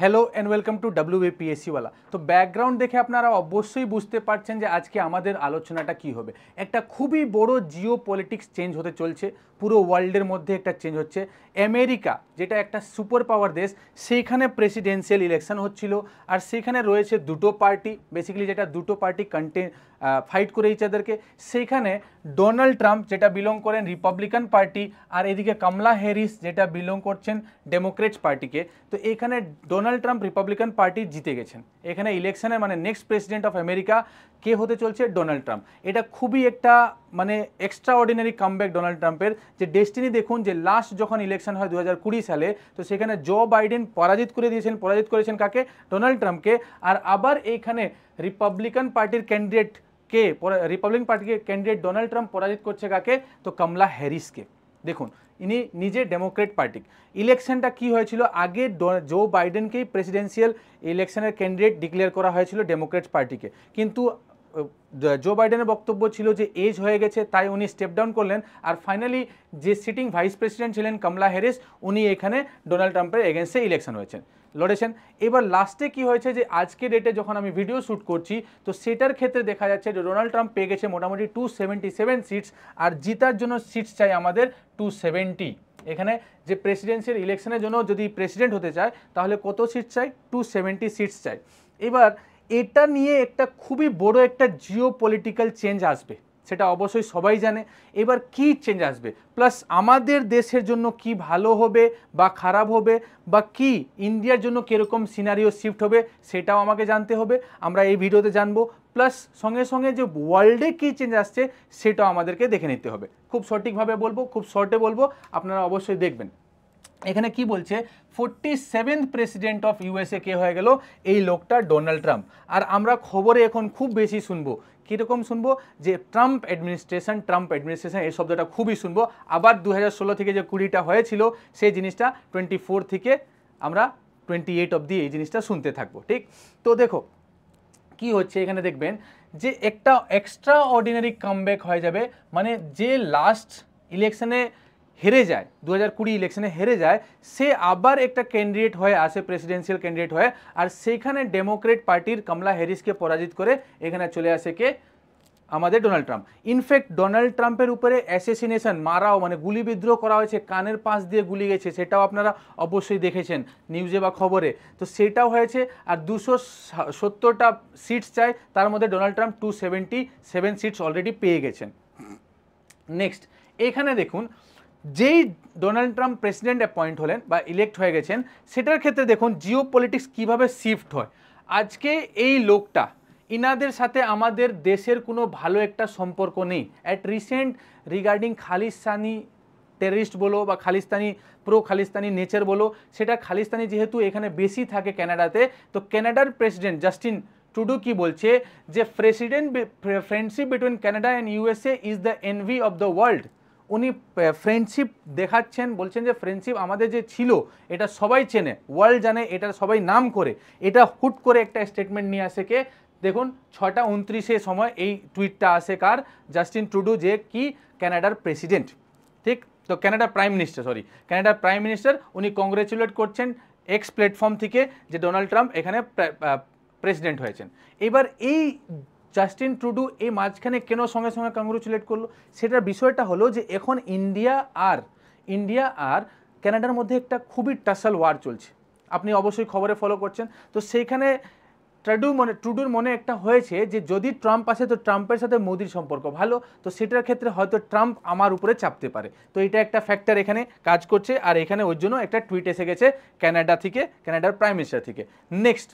Hello and welcome to ডাব্লিউবিপিএসসিওয়ালা তো background দেখে আপনারা অবশ্যই বুঝতে পারছেন যে আজকে আমাদের আলোচনাটা কি হবে একটা খুবই বড় জিও পলিটিক্স চেঞ্জ হতে চলছে পুরো ওয়ার্ল্ডের মধ্যে একটা চেঞ্জ হচ্ছে আমেরিকা যেটা একটা সুপার পাওয়ার দেশ সেইখানে প্রেসিডেন্সিয়াল ইলেকশন হচ্ছিল আর সেখানে রয়েছে দুটো পার্টি বেসিক্যালি যেটা দুটো পার্টি কন্টে ফাইট করে ইচ্ছাদেরকে সেইখানে ডোনাল্ড ট্রাম্প যেটা বিলং করেন রিপাবলিকান পার্টি আর এদিকে কমলা হ্যারিস যেটা বিলং করছেন ডেমোক্রেট পার্টিকে তো এখানে Donald Donald Trump Republican party জিতে গেছেন এখানে ইলেকশনের মানে নেক্সট প্রেসিডেন্ট অফ আমেরিকা কে হতে চলছে ডোনাল্ড ট্রাম্প এটা খুবই একটা মানে এক্সট্রা অর্ডিনারি কামব্যাক ডোনাল্ড ট্রাম্পের যে ডেস্টিনি দেখুন যে লাস্ট যখন ইলেকশন হয় দু সালে তো সেখানে জো বাইডেন পরাজিত করে দিয়েছেন পরাজিত করেছেন কাকে ডোনাল্ড ট্রাম্পকে আর আবার এইখানে রিপাবলিকান পার্টির ক্যান্ডিডেট কে রিপাবলিকান পার্টিকে ক্যান্ডিডেট ডোনাল্ড ট্রাম্প পরাজিত করছে কাকে তো কমলা হ্যারিসকে দেখুন ইনি নিজে ডেমোক্রেট পার্টি ইলেকশনটা কি হয়েছিল আগে জো বাইডেনকেই প্রেসিডেন্সিয়াল ইলেকশনের ক্যান্ডিডেট ডিক্লেয়ার করা হয়েছিল ডেমোক্রেট পার্টিকে কিন্তু জো বাইডেনের বক্তব্য ছিল যে এজ হয়ে গেছে তাই উনি স্টেপ ডাউন করলেন আর ফাইনালি যে সিটিং ভাইস প্রেসিডেন্ট ছিলেন কমলা হ্যারিস উনি এখানে ডোনাল্ড ট্রাম্পের এগেনস্টে ইলেকশন হয়েছেন লড়েছেন এবার লাস্টে কি হয়েছে যে আজকে ডেটে যখন আমি ভিডিও শ্যুট করছি তো সেটার ক্ষেত্রে দেখা যাচ্ছে যে ডোনাল্ড ট্রাম্প পেয়ে গেছে মোটামুটি টু সেভেন্টি সেভেন সিটস আর জিতার জন্য সিটস চাই আমাদের টু সেভেন্টি এখানে যে প্রেসিডেন্সির ইলেকশনের জন্য যদি প্রেসিডেন্ট হতে চায় তাহলে কত সিট চাই টু সেভেন্টি সিটস চাই এবার এটা নিয়ে একটা খুবই বড় একটা জিও পলিটিক্যাল চেঞ্জ আসবে সেটা অবশ্যই সবাই জানে এবার কি চেঞ্জ আসবে প্লাস আমাদের দেশের জন্য কি ভালো হবে বা খারাপ হবে বা কি ইন্ডিয়ার জন্য কীরকম সিনারিও শিফট হবে সেটাও আমাকে জানতে হবে আমরা এই ভিডিওতে জানবো প্লাস সঙ্গে সঙ্গে যে ওয়ার্ল্ডে কী চেঞ্জ আসছে সেটাও আমাদেরকে দেখে নিতে হবে খুব সঠিকভাবে বলবো খুব শর্টে বলবো আপনারা অবশ্যই দেখবেন এখানে কি বলছে forty seventh president of USA কে হয়ে গেল এই লোকটা ডোনাল্ড ট্রাম্প আর আমরা খবরে এখন খুব বেশি শুনবো কীরকম শুনবো যে ট্রাম্প অ্যাডমিনিস্ট্রেশন ট্রাম্প অ্যাডমিনিস্ট্রেশন এই শব্দটা খুবই শুনবো আবার দু থেকে যে কুড়িটা হয়েছিল সেই জিনিসটা টোয়েন্টি থেকে আমরা টোয়েন্টি এইট অবধি এই জিনিসটা শুনতে থাকবো ঠিক তো দেখো কি হচ্ছে এখানে দেখবেন যে একটা এক্সট্রা অর্ডিনারি কামব্যাক হয়ে যাবে মানে যে লাস্ট ইলেকশনে হেরে যায় দু হাজার কুড়ি ইলেকশনে হেরে যায় সে আবার একটা ক্যান্ডিডেট হয়ে আসে প্রেসিডেন্সিয়াল ক্যান্ডিডেট হয়ে আর সেখানে ডেমোক্রেট পার্টির কমলা হ্যারিসকে পরাজিত করে এখানে চলে আসে কে আমাদের ডোনাল্ড ট্রাম্প ইনফ্যাক্ট ডোনাল্ড ট্রাম্পের উপরে অ্যাসেসিনেশন মারাও মানে গুলি বিদ্রোহ করা হয়েছে কানের পাশ দিয়ে গুলি গেছে সেটাও আপনারা অবশ্যই দেখেছেন নিউজে বা খবরে তো সেটাও হয়েছে আর দুশো সত্তরটা সিটস চায় তার মধ্যে Donald Trump two seventy seven seats already পেয়ে গেছেন নেক্সট এখানে দেখুন যেই ডোনাল্ড ট্রাম্প প্রেসিডেন্ট অ্যাপয়েন্ট হলেন বা ইলেক্ট হয়ে গেছেন সেটার ক্ষেত্রে দেখুন জিও পলিটিক্স কীভাবে শিফট হয় আজকে এই লোকটা ইনাদের সাথে আমাদের দেশের কোনো ভালো একটা সম্পর্ক নেই at recent regarding Khalistani terrorist বলো বা খালিস্তানি প্রো খালিস্তানি নেচার বলো সেটা খালিস্তানি যেহেতু এখানে বেশি থাকে ক্যানাডাতে তো ক্যানাডার প্রেসিডেন্ট জাস্টিন টুডু কি বলছে যে president friendship between Canada and USA is the envy of the world উনি ফ্রেন্ডশিপ দেখাচ্ছেন বলছেন যে ফ্রেন্ডশিপ আমাদের যে ছিল এটা সবাই চেনে ওয়ার্ল্ড জানে এটা সবাই নাম করে এটা হুট করে একটা স্টেটমেন্ট নিয়ে আসে কে দেখুন ছটা উনত্রিশে সময় এই টুইটটা আসে কার জাস্টিন ট্রুডু যে কি ক্যানাডার প্রেসিডেন্ট ঠিক তো ক্যানাডার প্রাইম মিনিস্টার সরি ক্যানাডার প্রাইম মিনিস্টার উনি কংগ্রেচুলেট করছেন এক্স প্ল্যাটফর্ম থেকে যে ডোনাল্ড ট্রাম্প এখানে প্রেসিডেন্ট হয়েছেন এবার এই জাস্টিন ট্রুডু এই মাঝখানে কেন সঙ্গে সঙ্গে কংগ্রেচুলেট করলো সেটার বিষয়টা হলো যে এখন ইন্ডিয়া আর ইন্ডিয়া আর ক্যানাডার মধ্যে একটা খুবই টাসাল ওয়ার চলছে আপনি অবশ্যই খবরে ফলো করছেন তো সেইখানে ট্রাডু মনে ট্রুডুর মনে একটা হয়েছে যে যদি ট্রাম্প আসে তো ট্রাম্পের সাথে মোদির সম্পর্ক ভালো তো সেটার ক্ষেত্রে হয়তো ট্রাম্প আমার উপরে চাপতে পারে তো এটা একটা ফ্যাক্টর এখানে কাজ করছে আর এখানে ওর জন্য একটা টুইট এসে গেছে ক্যানাডা থেকে ক্যানাডার প্রাইম মিনিস্টার থেকে নেক্সট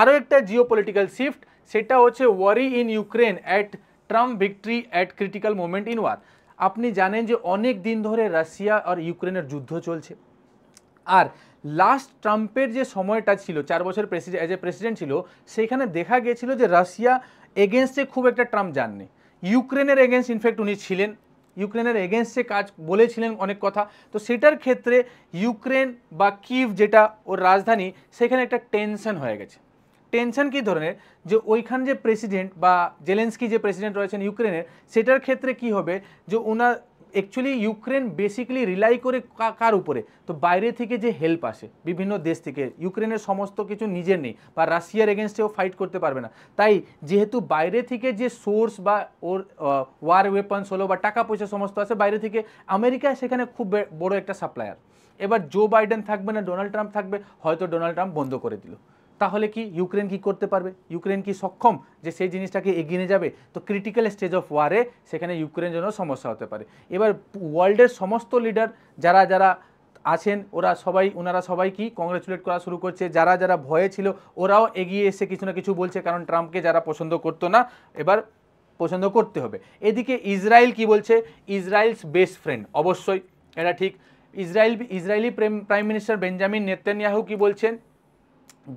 আরও একটা জিও পলিটিক্যাল শিফট সেটা হচ্ছে worry in Ukraine at Trump victory at critical moment in war আপনি জানেন যে অনেক দিন ধরে রাশিয়া আর ইউক্রেনের যুদ্ধ চলছে আর লাস্ট ট্রাম্পের যে সময়টা ছিল চার বছর প্রেসিডেন্ট অ্যাজ এ প্রেসিডেন্ট ছিল সেখানে দেখা গিয়েছিল যে রাশিয়া এগেনস্টে খুব একটা ট্রাম্প জাননি ইউক্রেনের এগেনস্ট ইনফ্যাক্ট উনি ছিলেন ইউক্রেনের এগেনস্টে কাজ বলেছিলেন অনেক কথা তো সেটার ক্ষেত্রে ইউক্রেন বা কিভ যেটা ওর রাজধানী সেখানে একটা টেনশন হয়ে গেছে টেনশন কী ধরনের যে ওইখান যে প্রেসিডেন্ট বা জেলেন্সকি যে প্রেসিডেন্ট রয়েছেন ইউক্রেনের সেটার ক্ষেত্রে কি হবে যে ওনার অ্যাকচুয়ালি ইউক্রেন বেসিক্যালি রিলাই করে কার উপরে তো বাইরে থেকে যে হেল্প আসে বিভিন্ন দেশ থেকে ইউক্রেনের সমস্ত কিছু নিজের নেই বা রাশিয়ার এগেনস্টেও ফাইট করতে পারবে না তাই যেহেতু বাইরে থেকে যে সোর্স বা ওর ওয়ার ওয়েপন্স হলো বা টাকা পয়সা সমস্ত আছে বাইরে থেকে আমেরিকা সেখানে খুব বড় একটা সাপ্লায়ার এবার জো বাইডেন থাকবে না ডোনাল্ড ট্রাম্প থাকবে হয়তো ডোনাল্ড ট্রাম্প বন্ধ করে দিল তাহলে কি ইউক্রেন কি করতে পারবে ইউক্রেন কি সক্ষম যে সেই জিনিসটাকে এগিয়ে নিয়ে যাবে তো ক্রিটিক্যাল স্টেজ অফ ওয়ারে সেখানে ইউক্রেন জন্য সমস্যা হতে পারে এবার ওয়ার্ল্ডের সমস্ত লিডার যারা যারা আছেন ওরা সবাই ওনারা সবাই কি কংগ্রেচুলেট করা শুরু করছে যারা যারা ভয়ে ছিল ওরাও এগিয়ে এসে কিছু না কিছু বলছে কারণ ট্রাম্পকে যারা পছন্দ করতো না এবার পছন্দ করতে হবে এদিকে ইসরায়েল কি বলছে ইসরায়েলস বেস্ট ফ্রেন্ড অবশ্যই এটা ঠিক Israel Israeli prime minister Benjamin Netanyahu কি বলছেন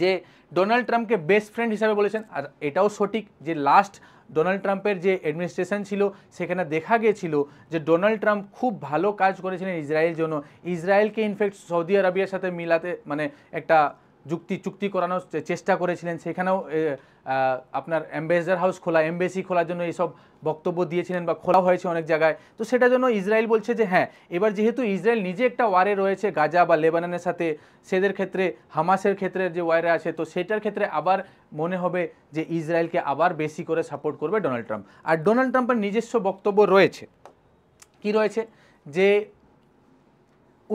যে ডোনাল্ড ট্রাম্পকে বেস্ট ফ্রেন্ড হিসাবে বলেছেন আর এটাও সঠিক যে লাস্ট ডোনাল্ড ট্রাম্পের যে অ্যাডমিনিস্ট্রেশন ছিল সেখানে দেখা গিয়েছিল যে ডোনাল্ড ট্রাম্প খুব ভালো কাজ করেছিলেন ইসরায়েলের জন্য ইসরায়েলকে ইনফ্যাক্ট সৌদি আরবিয়ার সাথে মিলাতে মানে একটা যুক্তি চুক্তি করানোর চেষ্টা করেছিলেন সেখানেও আপনার অ্যাম্বাসেডার হাউস খোলা এমবেসি খোলার জন্য এইসব বক্তব্য দিয়েছিলেন বা খোলা হয়েছে অনেক জায়গায় তো সেটার জন্য ইসরায়েল বলছে যে হ্যাঁ এবার যেহেতু ইসরায়েল নিজে একটা ওয়ারে রয়েছে গাজা বা লেবাননের সাথে সেদের ক্ষেত্রে হামাসের ক্ষেত্রে যে ওয়ারে আছে তো সেটার ক্ষেত্রে আবার মনে হবে যে ইসরায়েলকে আবার বেশি করে সাপোর্ট করবে ডোনাল্ড ট্রাম্প আর ডোনাল্ড ট্রাম্পের নিজস্ব বক্তব্য রয়েছে কি রয়েছে যে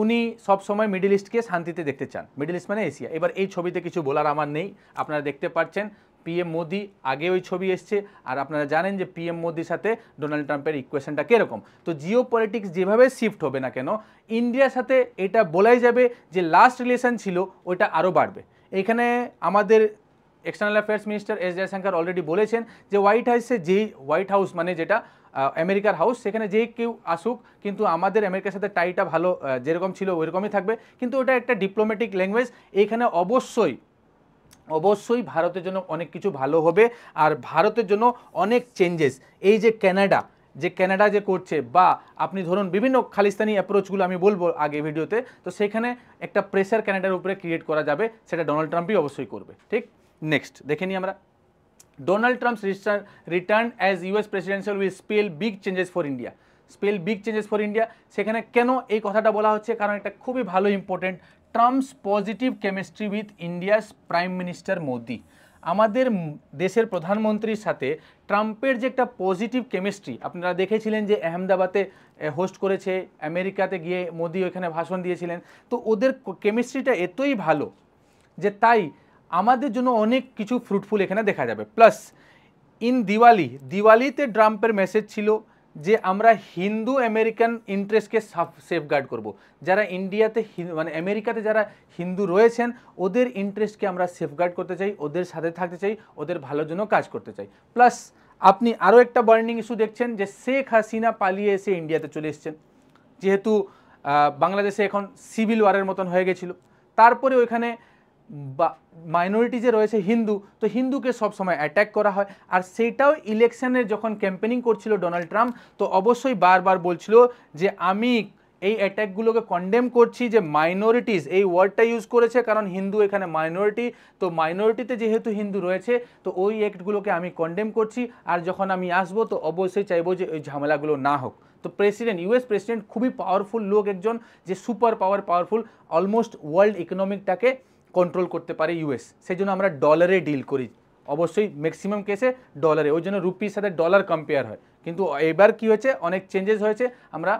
উনি সবসময় মিডিল ইস্টকে শান্তিতে দেখতে চান মিডিল ইস্ট মানে এশিয়া এবার এই ছবিতে কিছু বলার আমার নেই আপনারা দেখতে পাচ্ছেন পিএম মোদি আগে ওই ছবি এসছে আর আপনারা জানেন যে পিএম মোদির সাথে ডোনাল্ড ট্রাম্পের ইকুয়েশনটা কীরকম তো জিও পলিটিক্স যেভাবে শিফট হবে না কেন ইন্ডিয়ার সাথে এটা বলাই যাবে যে লাস্ট রিলেশন ছিল ওইটা আরও বাড়বে এখানে আমাদের external affairs minister S Jaishankar already বলেছেন যে হোয়াইট হাউসে যেই হোয়াইট হাউস মানে যেটা আমেরিকার হাউস সেখানে যে কেউ আসুক কিন্তু আমাদের আমেরিকার সাথে টাইটা ভালো যেরকম ছিল ওইরকমই থাকবে কিন্তু ওটা একটা ডিপ্লোম্যাটিক ল্যাঙ্গুয়েজ এইখানে অবশ্যই অবশ্যই ভারতের জন্য অনেক কিছু ভালো হবে আর ভারতের জন্য অনেক চেঞ্জেস এই যে ক্যানাডা যে ক্যানাডা যে করছে বা আপনি ধরুন বিভিন্ন খালিস্তানি অ্যাপ্রোচগুলো আমি বলবো আগে ভিডিওতে তো সেখানে একটা প্রেশার ক্যানাডার উপরে ক্রিয়েট করা যাবে সেটা ডোনাল্ড ট্রাম্পই অবশ্যই করবে ঠিক নেক্সট দেখে নিই আমরা Donald Trump's return as US presidential will spell big changes for India. Spell big changes for India সেখানে কেন এই কথাটা বলা হচ্ছে কারণ এটা খুবই ভালো important Trump's positive chemistry with India's prime minister Modi আমাদের দেশের প্রধানমন্ত্রীর সাথে ট্রাম্পের যে একটা পজিটিভ কেমিস্ট্রি আপনারা দেখেছিলেন যে আহমেদাবাদে হোস্ট করেছে আমেরিকাতে গিয়ে মোদি ওইখানে ভাষণ দিয়েছিলেন তো ওদের কেমিস্ট্রিটা এতই ভালো যে তাই আমাদের জন্য অনেক কিছু ফ্রুটফুল এখানে দেখা যাবে প্লাস ইন দিওয়ালি দিওয়ালিতে ট্রাম্পের মেসেজ ছিল যে আমরা হিন্দু আমেরিকান ইন্টারেস্টকে সেফগার্ড করব। যারা ইন্ডিয়াতে মানে আমেরিকাতে যারা হিন্দু রয়েছেন ওদের ইন্টারেস্টকে আমরা সেফগার্ড করতে চাই ওদের সাথে থাকতে চাই ওদের ভালোর জন্য কাজ করতে চাই প্লাস আপনি আরও একটা বার্নিং ইস্যু দেখছেন যে শেখ হাসিনা পালিয়ে এসে ইন্ডিয়াতে চলে এসছেন যেহেতু বাংলাদেশে এখন সিভিল ওয়ারের মতন হয়ে গেছিল তারপরে ওইখানে মাইনরিটি যে রয়েছে হিন্দু তো হিন্দুকে সবসময় অ্যাট্যাক করা হয় আর সেটাও ইলেকশনের যখন ক্যাম্পেনিং করছিল ডোনাল্ড ট্রাম্প তো অবশ্যই বারবার বলছিল যে আমি এই অ্যাট্যাকগুলোকে কন্ডেম করছি যে মাইনরিটিস এই ওয়ার্ডটা ইউজ করেছে কারণ হিন্দু এখানে মাইনরিটি তো মাইনরিটিতে যেহেতু হিন্দু রয়েছে তো ওই অ্যাক্টগুলোকে আমি কন্ডেম করছি আর যখন আমি আসবো তো অবশ্যই চাইবো যে ওই ঝামেলাগুলো না হোক তো প্রেসিডেন্ট ইউএস প্রেসিডেন্ট খুবই পাওয়ারফুল লোক একজন যে super power powerful almost world ইকোনমিকটাকে কন্ট্রোল করতে পারে ইউএস সেই জন্য আমরা ডলারে ডিল করি অবশ্যই ম্যাক্সিমাম কেসে ডলারে ওই জন্য রুপির সাথে ডলার কম্পেয়ার হয় কিন্তু এবার কি হয়েছে অনেক চেঞ্জেস হয়েছে আমরা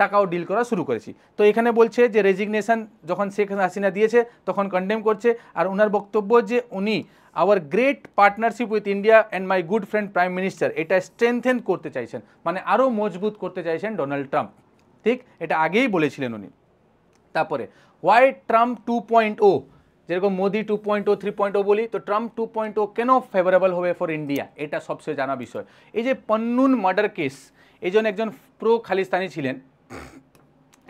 টাকাও ডিল করা শুরু করেছি তো এখানে বলছে যে রেজিগনেশন যখন শেখ হাসিনা দিয়েছে তখন কন্ডেম করছে আর ওনার বক্তব্য যে উনি our great partnership with India and my good friend prime minister এটা স্ট্রেংথেন করতে চাইছেন মানে আরও মজবুত করতে চাইছেন ডোনাল্ড ট্রাম্প ঠিক এটা আগেই বলেছিলেন উনি তারপরে why Trump two point O যেরকম Modi two point O three point O বলি তো ট্রাম্প টু পয়েন্ট ও কেন ফেভারেবল হবে ফর ইন্ডিয়া এটা সবচেয়ে জানা বিষয় এই যে পন্নুন মার্ডার কেস এই জন্য একজন প্রো খালিস্তানি ছিলেন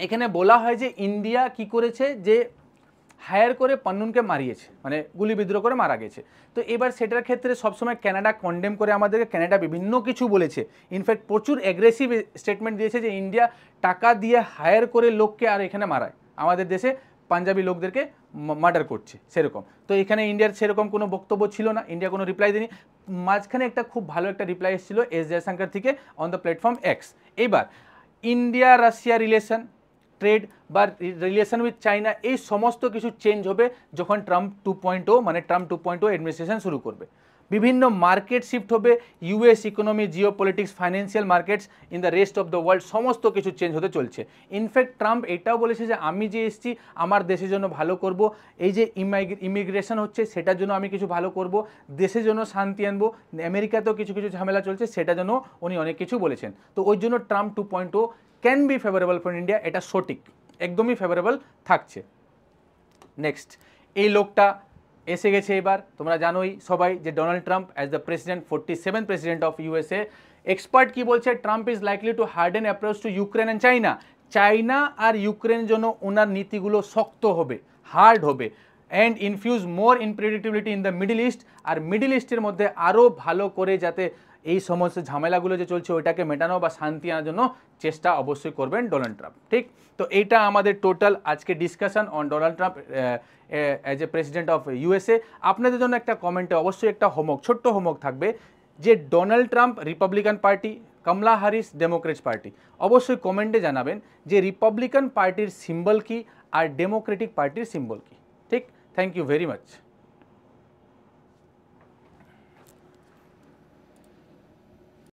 এখানে বলা হয় যে ইন্ডিয়া কি করেছে যে হায়ার করে পন্নুনকে মারিয়েছে মানে গুলি বিদ্রোহ করে মারা গেছে তো এবার সেটার ক্ষেত্রে সবসময় ক্যানাডা কন্ডেম করে আমাদেরকে ক্যানাডা বিভিন্ন কিছু বলেছে ইনফ্যাক্ট প্রচুর অ্যাগ্রেসিভ স্টেটমেন্ট দিয়েছে যে ইন্ডিয়া টাকা দিয়ে হায়ার করে লোককে আর এখানে মারায় আমাদের দেশে পাঞ্জাবি লোকদেরকে মার্ডার করছে সেরকম তো এখানে ইন্ডিয়ার সেরকম কোনো বক্তব্য ছিল না ইন্ডিয়া কোনো রিপ্লাই দেয়নি মাঝখানে একটা খুব ভালো একটা রিপ্লাই এসেছিল এস জয়শঙ্কর থেকে অন দ্য প্ল্যাটফর্ম এক্স এইবার ইন্ডিয়া রাশিয়া রিলেশন ট্রেড বা রিলেশন উইথ চাইনা এই সমস্ত কিছু চেঞ্জ হবে যখন ট্রাম্প টু পয়েন্ট মানে ট্রাম্প টু পয়েন্ট অ্যাডমিনিস্ট্রেশন শুরু করবে বিভিন্ন মার্কেট শিফট হবে US economy geopolitics financial markets in the rest of the world সমস্ত কিছু চেঞ্জ হতে চলছে ইনফ্যাক্ট ট্রাম্প এটাও বলেছে যে আমি যে এসছি আমার দেশের জন্য ভালো করব এই যে ইমিগ্রেশন হচ্ছে সেটার জন্য আমি কিছু ভালো করব দেশের জন্য শান্তি আনবো আমেরিকাতেও কিছু কিছু ঝামেলা চলছে সেটার জন্য উনি অনেক কিছু বলেছেন তো ওই জন্য Trump two point O can be favourable for India এটা সঠিক একদমই ফেভারেবল থাকছে নেক্সট এই লোকটা এসে গেছে এবার তোমরা জানোই সবাই যে Donald Trump as the president forty seven president of USA expert কি বলছে Trump is likely to harden approach to Ukraine and China China আর ইউক্রেনের জন্য ওনার নীতিগুলো শক্ত হবে হার্ড হবে and infuse more unpredictability in the middle east আর মিডিল ইস্টের মধ্যে আরও ভালো করে যাতে এই সমস্ত ঝামেলাগুলো যে চলছে ওইটাকে মেটানো বা শান্তি আনার জন্য চেষ্টা অবশ্যই করবেন ডোনাল্ড ট্রাম্প ঠিক তো এইটা আমাদের টোটাল আজকে discussion on Donald Trump as a president of USA আপনাদের জন্য একটা কমেন্টে অবশ্যই একটা হোমওয়ার্ক ছোট্ট হোমওয়ার্ক থাকবে যে Donald Trump Republican party Kamala Harris Democrat party অবশ্যই কমেন্টে জানাবেন যে রিপাবলিকান পার্টির সিম্বল কি আর ডেমোক্রেটিক পার্টির সিম্বল কি ঠিক থ্যাংক ইউ ভেরি মাচ